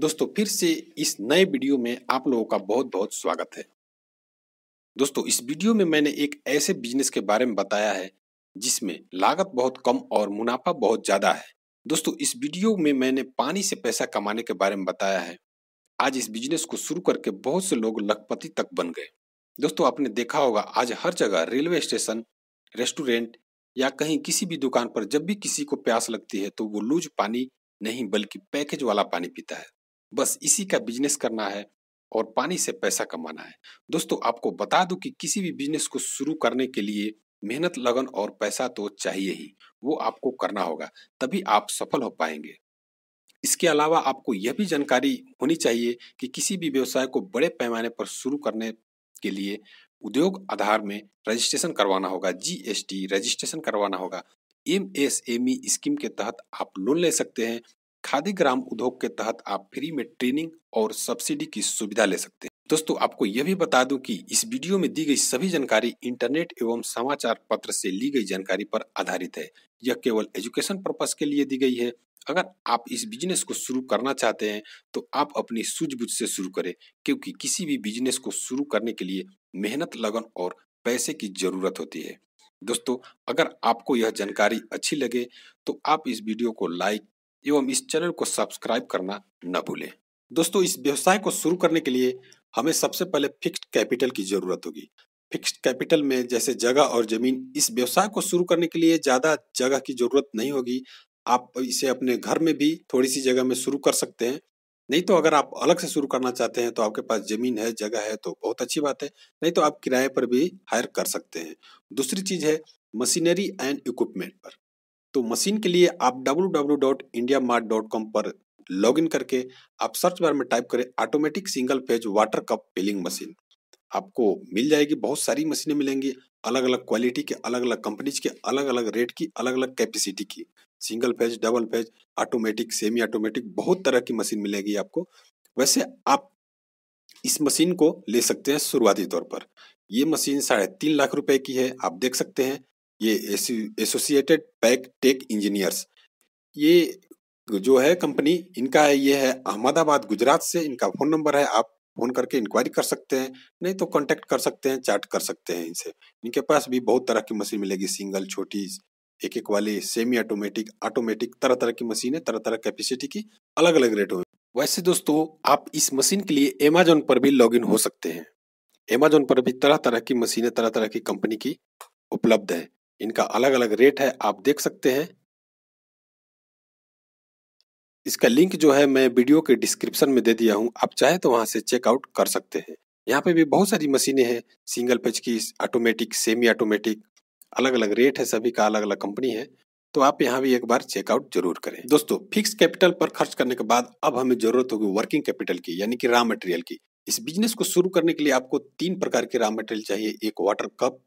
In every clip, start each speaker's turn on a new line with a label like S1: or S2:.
S1: दोस्तों फिर से इस नए वीडियो में आप लोगों का बहुत बहुत स्वागत है दोस्तों इस वीडियो में मैंने एक ऐसे बिजनेस के बारे में बताया है जिसमें लागत बहुत कम और मुनाफा बहुत ज़्यादा है दोस्तों इस वीडियो में मैंने पानी से पैसा कमाने के बारे में बताया है आज इस बिजनेस को शुरू करके बहुत से लोग लखपति तक बन गए दोस्तों आपने देखा होगा आज हर जगह रेलवे स्टेशन रेस्टोरेंट या कहीं किसी भी दुकान पर जब भी किसी को प्यास लगती है तो वो लूज पानी नहीं बल्कि पैकेज वाला पानी पीता है बस इसी का बिजनेस करना है और पानी से पैसा कमाना है दोस्तों आपको बता दूं कि किसी भी बिजनेस को शुरू करने के लिए मेहनत लगन और पैसा तो चाहिए ही वो आपको करना होगा तभी आप सफल हो पाएंगे इसके अलावा आपको यह भी जानकारी होनी चाहिए कि किसी भी व्यवसाय को बड़े पैमाने पर शुरू करने के लिए उद्योग आधार में रजिस्ट्रेशन करवाना होगा जीएसटी रजिस्ट्रेशन करवाना होगा M S M E scheme के तहत आप लोन ले सकते हैं खादी ग्राम उद्योग के तहत आप फ्री में ट्रेनिंग और सब्सिडी की सुविधा ले सकते हैं दोस्तों आपको यह भी बता दूं कि इस वीडियो में दी गई सभी जानकारी इंटरनेट एवं समाचार पत्र से ली गई जानकारी पर आधारित है यह केवल एजुकेशन पर्पज के लिए दी गई है अगर आप इस बिजनेस को शुरू करना चाहते हैं तो आप अपनी सूझबूझ से शुरू करें क्योंकि किसी भी बिजनेस को शुरू करने के लिए मेहनत लगन और पैसे की जरूरत होती है दोस्तों अगर आपको यह जानकारी अच्छी लगे तो आप इस वीडियो को लाइक एवं इस चैनल को सब्सक्राइब करना न भूलें दोस्तों इस व्यवसाय को शुरू करने के लिए हमें सबसे पहले फिक्स्ड कैपिटल की जरूरत होगी फिक्स्ड कैपिटल में जैसे जगह और जमीन इस व्यवसाय को शुरू करने के लिए ज़्यादा जगह की जरूरत नहीं होगी आप इसे अपने घर में भी थोड़ी सी जगह में शुरू कर सकते हैं नहीं तो अगर आप अलग से शुरू करना चाहते हैं तो आपके पास जमीन है जगह है तो बहुत अच्छी बात है नहीं तो आप किराए पर भी हायर कर सकते हैं दूसरी चीज़ है मशीनरी एंड इक्विपमेंट पर तो मशीन के लिए आप www.indiamart.com पर लॉगिन करके आप सर्च बार में टाइप करें automatic single phase water cup filling machine आपको मिल जाएगी बहुत सारी मशीनें मिलेंगी अलग अलग क्वालिटी के अलग अलग कंपनीज के अलग अलग रेट की अलग अलग कैपेसिटी की single phase double phase automatic semi automatic बहुत तरह की मशीन मिलेगी आपको वैसे आप इस मशीन को ले सकते हैं शुरुआती तौर पर ये मशीन साढ़े तीन लाख रुपए की है आप देख सकते हैं ये एसोसिएटेड पैक टेक इंजीनियर्स ये जो है कंपनी इनका है ये है अहमदाबाद गुजरात से इनका फ़ोन नंबर है आप फ़ोन करके इंक्वायरी कर सकते हैं नहीं तो कांटेक्ट कर सकते हैं चैट कर सकते हैं इनसे इनके पास भी बहुत तरह की मशीन मिलेगी सिंगल छोटी एक एक वाली सेमी ऑटोमेटिक ऑटोमेटिक तरह तरह की मशीनें तरह तरह कैपेसिटी की अलग अलग रेट में वैसे दोस्तों आप इस मशीन के लिए अमेजोन पर भी लॉग हो सकते हैं अमेजोन पर भी तरह तरह की मशीनें तरह तरह की कंपनी की उपलब्ध है इनका अलग अलग रेट है आप देख सकते हैं इसका लिंक जो है मैं वीडियो के डिस्क्रिप्शन में दे दिया हूं आप चाहे तो वहां से चेकआउट कर सकते हैं यहाँ पे भी बहुत सारी मशीनें हैं सिंगल पेज की ऑटोमेटिक सेमी ऑटोमेटिक अलग अलग रेट है सभी का अलग अलग कंपनी है तो आप यहाँ भी एक बार चेकआउट जरूर करें दोस्तों फिक्स कैपिटल पर खर्च करने के बाद अब हमें जरूरत होगी वर्किंग कैपिटल की यानी कि रॉ मटेरियल की इस बिजनेस को शुरू करने के लिए आपको तीन प्रकार के रॉ मटेरियल चाहिए एक water cup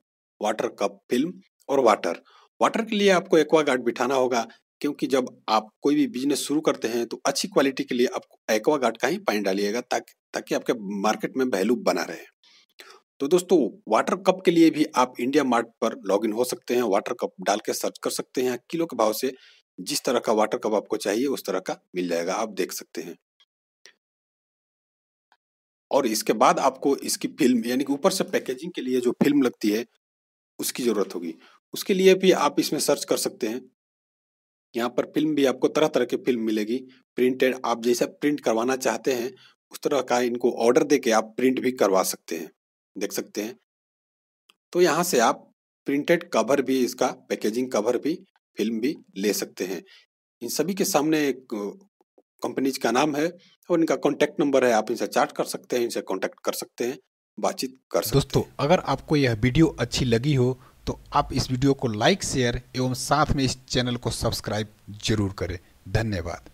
S1: water cup film और वाटर वाटर के लिए आपको एक्वा गार्ड बिठाना होगा क्योंकि जब आप कोई भी बिजनेस शुरू करते हैं तो अच्छी क्वालिटी के लिए आप एक्वा गार्ड का ही पानी डालिएगा ताकि ताकि आपके मार्केट में वैल्यू बना रहे तो दोस्तों वाटर कप के लिए भी आप इंडिया मार्ट पर लॉग हो सकते हैं वाटर कप डाल के सर्च कर सकते हैं किलो के भाव से जिस तरह का वाटर कप आपको चाहिए उस तरह का मिल जाएगा आप देख सकते हैं और इसके बाद आपको इसकी फिल्म यानी कि ऊपर से पैकेजिंग के लिए जो फिल्म लगती है उसकी जरूरत होगी उसके लिए भी आप इसमें सर्च कर सकते हैं यहाँ पर फिल्म भी आपको तरह तरह की फिल्म मिलेगी प्रिंटेड आप जैसा प्रिंट करवाना चाहते हैं उस तरह का इनको ऑर्डर दे के आप प्रिंट भी करवा सकते हैं देख सकते हैं तो यहाँ से आप प्रिंटेड कवर भी इसका पैकेजिंग कवर भी फिल्म भी ले सकते हैं इन सभी के सामने एक कंपनीज का नाम है और इनका कॉन्टैक्ट नंबर है आप इनसे चार्ट कर सकते हैं इनसे कॉन्टैक्ट कर सकते हैं बातचीत कर सकते दोस्तों अगर आपको यह वीडियो अच्छी लगी हो तो आप इस वीडियो को लाइक शेयर एवं साथ में इस चैनल को सब्सक्राइब जरूर करें धन्यवाद